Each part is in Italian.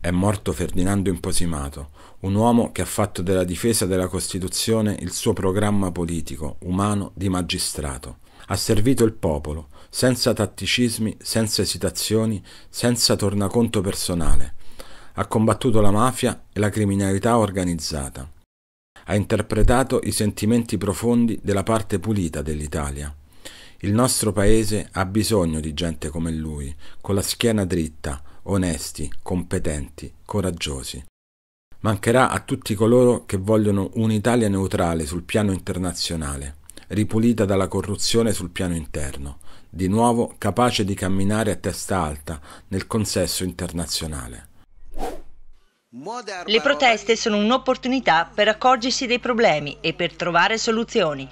È morto Ferdinando Imposimato, un uomo che ha fatto della difesa della Costituzione il suo programma politico, umano, di magistrato. Ha servito il popolo, senza tatticismi, senza esitazioni, senza tornaconto personale. Ha combattuto la mafia e la criminalità organizzata. Ha interpretato i sentimenti profondi della parte pulita dell'Italia. Il nostro paese ha bisogno di gente come lui, con la schiena dritta, onesti, competenti, coraggiosi. Mancherà a tutti coloro che vogliono un'Italia neutrale sul piano internazionale, ripulita dalla corruzione sul piano interno, di nuovo capace di camminare a testa alta nel consesso internazionale. Le proteste sono un'opportunità per accorgersi dei problemi e per trovare soluzioni.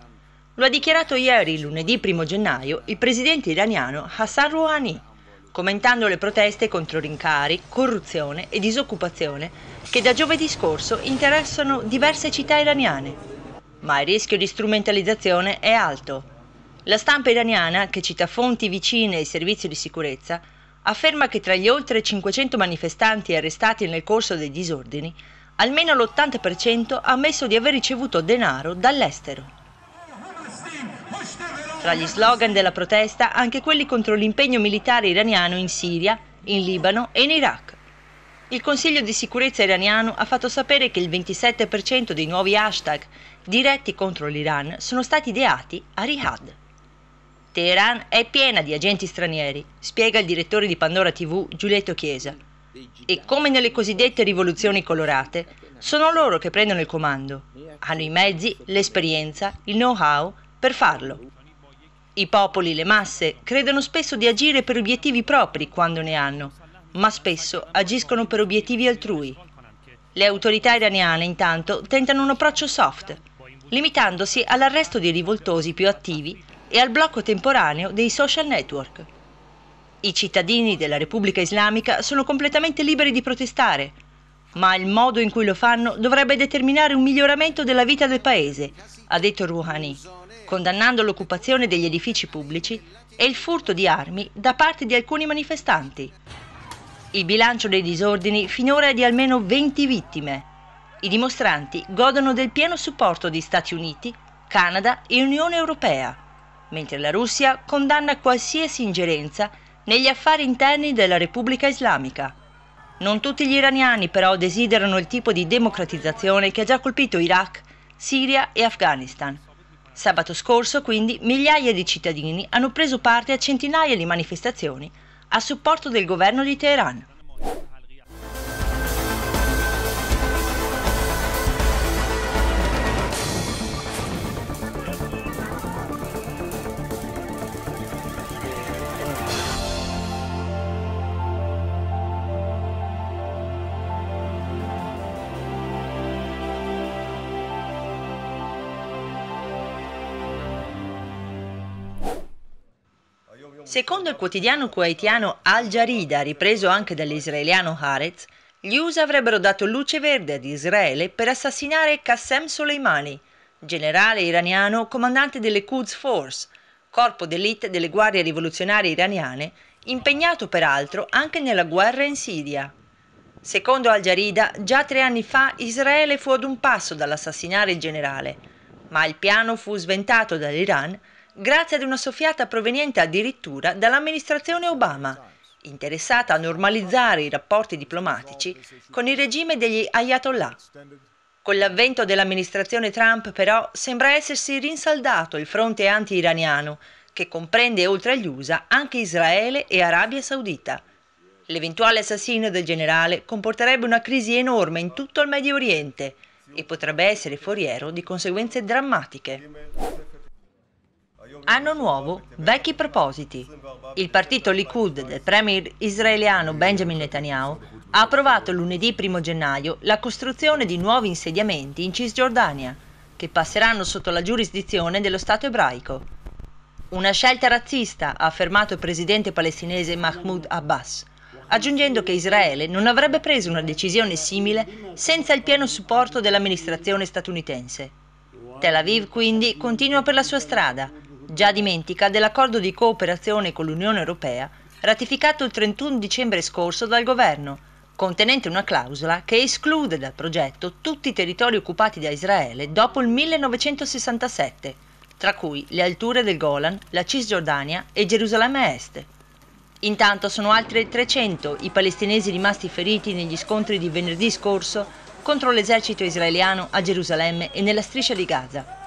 Lo ha dichiarato ieri, lunedì 1 gennaio, il presidente iraniano Hassan Rouhani, commentando le proteste contro rincari, corruzione e disoccupazione che da giovedì scorso interessano diverse città iraniane. Ma il rischio di strumentalizzazione è alto. La stampa iraniana, che cita fonti vicine ai servizi di sicurezza, afferma che tra gli oltre 500 manifestanti arrestati nel corso dei disordini, almeno l'80% ha ammesso di aver ricevuto denaro dall'estero. Tra gli slogan della protesta anche quelli contro l'impegno militare iraniano in Siria, in Libano e in Iraq. Il Consiglio di sicurezza iraniano ha fatto sapere che il 27% dei nuovi hashtag diretti contro l'Iran sono stati ideati a Riyadh. Teheran è piena di agenti stranieri, spiega il direttore di Pandora TV Giulietto Chiesa. E come nelle cosiddette rivoluzioni colorate, sono loro che prendono il comando. Hanno i mezzi, l'esperienza, il know-how per farlo. I popoli, le masse, credono spesso di agire per obiettivi propri quando ne hanno, ma spesso agiscono per obiettivi altrui. Le autorità iraniane intanto tentano un approccio soft, limitandosi all'arresto dei rivoltosi più attivi e al blocco temporaneo dei social network. I cittadini della Repubblica Islamica sono completamente liberi di protestare, ma il modo in cui lo fanno dovrebbe determinare un miglioramento della vita del paese, ha detto Rouhani condannando l'occupazione degli edifici pubblici e il furto di armi da parte di alcuni manifestanti. Il bilancio dei disordini finora è di almeno 20 vittime. I dimostranti godono del pieno supporto di Stati Uniti, Canada e Unione Europea, mentre la Russia condanna qualsiasi ingerenza negli affari interni della Repubblica Islamica. Non tutti gli iraniani però desiderano il tipo di democratizzazione che ha già colpito Iraq, Siria e Afghanistan, Sabato scorso, quindi, migliaia di cittadini hanno preso parte a centinaia di manifestazioni a supporto del governo di Teheran. Secondo il quotidiano kuwaitiano Al Jarida, ripreso anche dall'israeliano Haaretz, gli USA avrebbero dato luce verde ad Israele per assassinare Qassem Soleimani, generale iraniano comandante delle Quds Force, corpo d'elite delle guardie rivoluzionarie iraniane, impegnato peraltro anche nella guerra in Siria. Secondo Al Jarida, già tre anni fa Israele fu ad un passo dall'assassinare il generale, ma il piano fu sventato dall'Iran grazie ad una soffiata proveniente addirittura dall'amministrazione Obama, interessata a normalizzare i rapporti diplomatici con il regime degli ayatollah. Con l'avvento dell'amministrazione Trump però sembra essersi rinsaldato il fronte anti-iraniano che comprende oltre agli USA anche Israele e Arabia Saudita. L'eventuale assassino del generale comporterebbe una crisi enorme in tutto il Medio Oriente e potrebbe essere foriero di conseguenze drammatiche. Anno nuovo, vecchi propositi. Il partito Likud del premier israeliano Benjamin Netanyahu ha approvato lunedì 1 gennaio la costruzione di nuovi insediamenti in Cisgiordania, che passeranno sotto la giurisdizione dello Stato ebraico. Una scelta razzista, ha affermato il presidente palestinese Mahmoud Abbas aggiungendo che Israele non avrebbe preso una decisione simile senza il pieno supporto dell'amministrazione statunitense. Tel Aviv quindi continua per la sua strada, Già dimentica dell'accordo di cooperazione con l'Unione Europea ratificato il 31 dicembre scorso dal governo, contenente una clausola che esclude dal progetto tutti i territori occupati da Israele dopo il 1967, tra cui le alture del Golan, la Cisgiordania e Gerusalemme Est. Intanto sono altri 300 i palestinesi rimasti feriti negli scontri di venerdì scorso contro l'esercito israeliano a Gerusalemme e nella striscia di Gaza.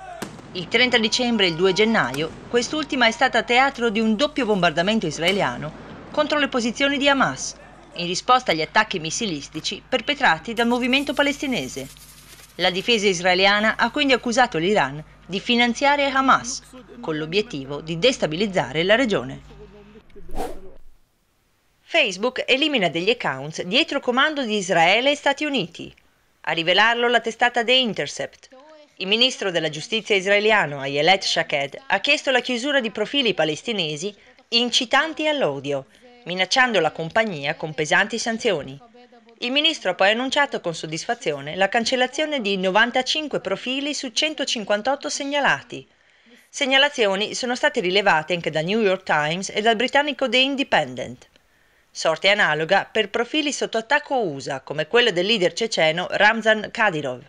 Il 30 dicembre e il 2 gennaio, quest'ultima è stata teatro di un doppio bombardamento israeliano contro le posizioni di Hamas, in risposta agli attacchi missilistici perpetrati dal movimento palestinese. La difesa israeliana ha quindi accusato l'Iran di finanziare Hamas, con l'obiettivo di destabilizzare la regione. Facebook elimina degli accounts dietro comando di Israele e Stati Uniti. A rivelarlo la testata The Intercept, il ministro della giustizia israeliano Ayelet Shaked ha chiesto la chiusura di profili palestinesi incitanti all'odio, minacciando la compagnia con pesanti sanzioni. Il ministro ha poi annunciato con soddisfazione la cancellazione di 95 profili su 158 segnalati. Segnalazioni sono state rilevate anche da New York Times e dal britannico The Independent. Sorte analoga per profili sotto attacco USA come quello del leader ceceno Ramzan Kadyrov.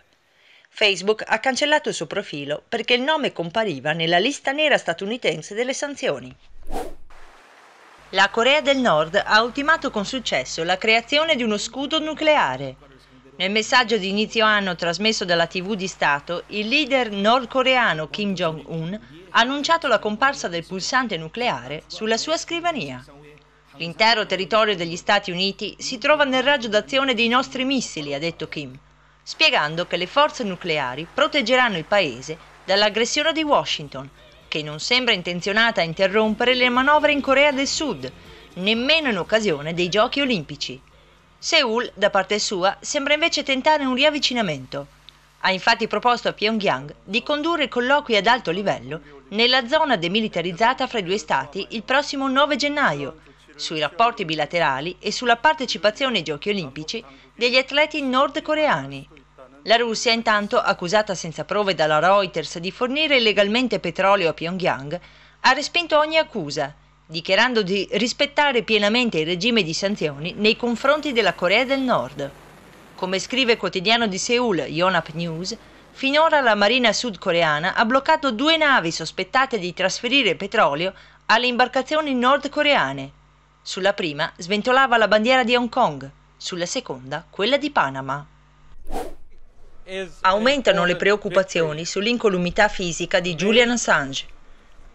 Facebook ha cancellato il suo profilo perché il nome compariva nella lista nera statunitense delle sanzioni. La Corea del Nord ha ultimato con successo la creazione di uno scudo nucleare. Nel messaggio di inizio anno trasmesso dalla TV di Stato, il leader nordcoreano Kim Jong-un ha annunciato la comparsa del pulsante nucleare sulla sua scrivania. L'intero territorio degli Stati Uniti si trova nel raggio d'azione dei nostri missili, ha detto Kim spiegando che le forze nucleari proteggeranno il paese dall'aggressione di Washington, che non sembra intenzionata a interrompere le manovre in Corea del Sud, nemmeno in occasione dei Giochi olimpici. Seoul, da parte sua, sembra invece tentare un riavvicinamento. Ha infatti proposto a Pyongyang di condurre colloqui ad alto livello nella zona demilitarizzata fra i due stati il prossimo 9 gennaio, sui rapporti bilaterali e sulla partecipazione ai Giochi olimpici degli atleti nordcoreani. La Russia, intanto, accusata senza prove dalla Reuters di fornire illegalmente petrolio a Pyongyang, ha respinto ogni accusa, dichiarando di rispettare pienamente il regime di sanzioni nei confronti della Corea del Nord. Come scrive il quotidiano di Seoul, Yonhap News, finora la marina sudcoreana ha bloccato due navi sospettate di trasferire petrolio alle imbarcazioni nordcoreane, sulla prima sventolava la bandiera di Hong Kong, sulla seconda quella di Panama. Aumentano le preoccupazioni sull'incolumità fisica di Julian Assange.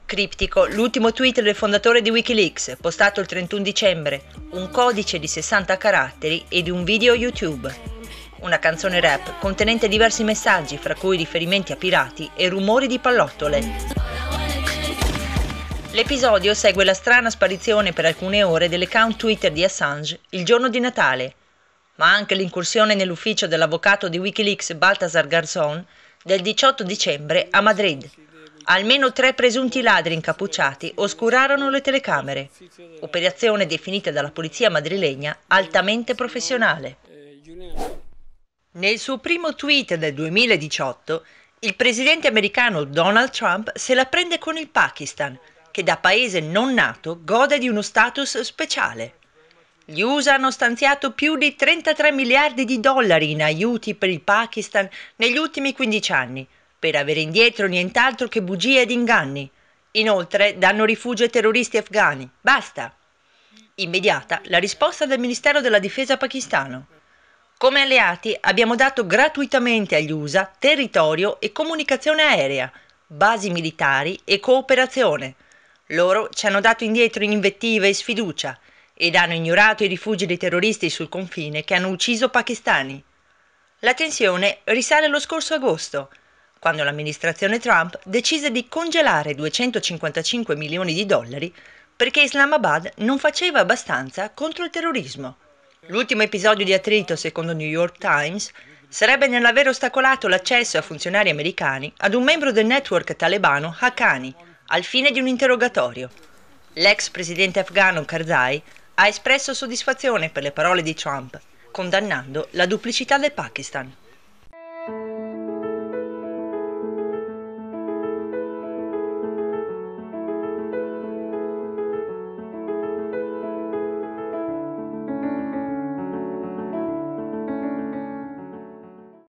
Criptico l'ultimo tweet del fondatore di Wikileaks, postato il 31 dicembre, un codice di 60 caratteri ed un video YouTube. Una canzone rap contenente diversi messaggi, fra cui riferimenti a pirati e rumori di pallottole. L'episodio segue la strana sparizione per alcune ore dell'account Twitter di Assange il giorno di Natale, ma anche l'incursione nell'ufficio dell'avvocato di Wikileaks Baltasar Garzón del 18 dicembre a Madrid. Almeno tre presunti ladri incappucciati oscurarono le telecamere, operazione definita dalla polizia madrilegna altamente professionale. Nel suo primo tweet del 2018, il presidente americano Donald Trump se la prende con il Pakistan – che da paese non nato gode di uno status speciale. Gli USA hanno stanziato più di 33 miliardi di dollari in aiuti per il Pakistan negli ultimi 15 anni, per avere indietro nient'altro che bugie ed inganni. Inoltre danno rifugio ai terroristi afghani. Basta! Immediata la risposta del Ministero della Difesa pakistano. Come alleati abbiamo dato gratuitamente agli USA territorio e comunicazione aerea, basi militari e cooperazione loro ci hanno dato indietro in invettiva e sfiducia ed hanno ignorato i rifugi dei terroristi sul confine che hanno ucciso pakistani. La tensione risale lo scorso agosto, quando l'amministrazione Trump decise di congelare 255 milioni di dollari perché Islamabad non faceva abbastanza contro il terrorismo. L'ultimo episodio di attrito, secondo New York Times, sarebbe nell'aver ostacolato l'accesso a funzionari americani ad un membro del network talebano Haqqani, al fine di un interrogatorio. L'ex presidente afghano Karzai ha espresso soddisfazione per le parole di Trump, condannando la duplicità del Pakistan.